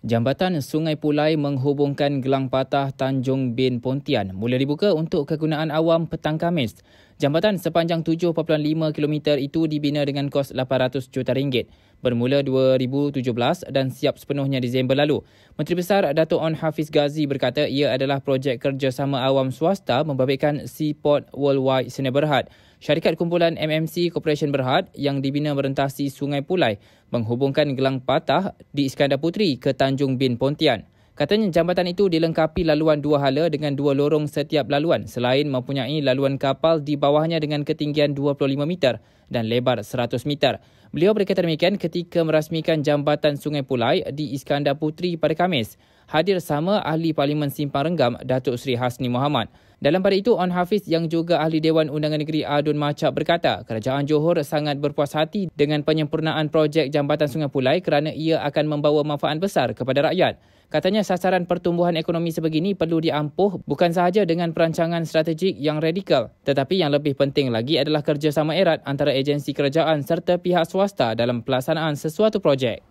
Jambatan Sungai Pulai menghubungkan Gelang Patah Tanjung Bin Pontian mula dibuka untuk kegunaan awam petang Khamis. Jambatan sepanjang 7.5 km itu dibina dengan kos 800 juta ringgit bermula 2017 dan siap sepenuhnya Disember lalu. Menteri Besar Dato On Hafiz Ghazi berkata ia adalah projek kerjasama awam swasta membabitkan Seaport Worldwide Sdn Bhd, syarikat kumpulan MMC Corporation Berhad yang dibina merentasi Sungai Pulai menghubungkan Gelang Patah di Iskandar Putri ke Tanjung Bin Pontian. Katanya jambatan itu dilengkapi laluan dua hala dengan dua lorong setiap laluan selain mempunyai laluan kapal di bawahnya dengan ketinggian 25 meter dan lebar 100 meter. Beliau berkata demikian ketika merasmikan jambatan Sungai Pulai di Iskandar Putri pada Khamis hadir sama Ahli Parlimen Simpang Renggam, Datuk Seri Hasni Mohamad. Dalam pada itu, On Hafiz yang juga Ahli Dewan Undangan Negeri Adun Macap berkata, Kerajaan Johor sangat berpuas hati dengan penyempurnaan projek Jambatan Sungai Pulai kerana ia akan membawa manfaat besar kepada rakyat. Katanya sasaran pertumbuhan ekonomi sebegini perlu diampuh bukan sahaja dengan perancangan strategik yang radikal tetapi yang lebih penting lagi adalah kerjasama erat antara agensi kerajaan serta pihak swasta dalam pelaksanaan sesuatu projek.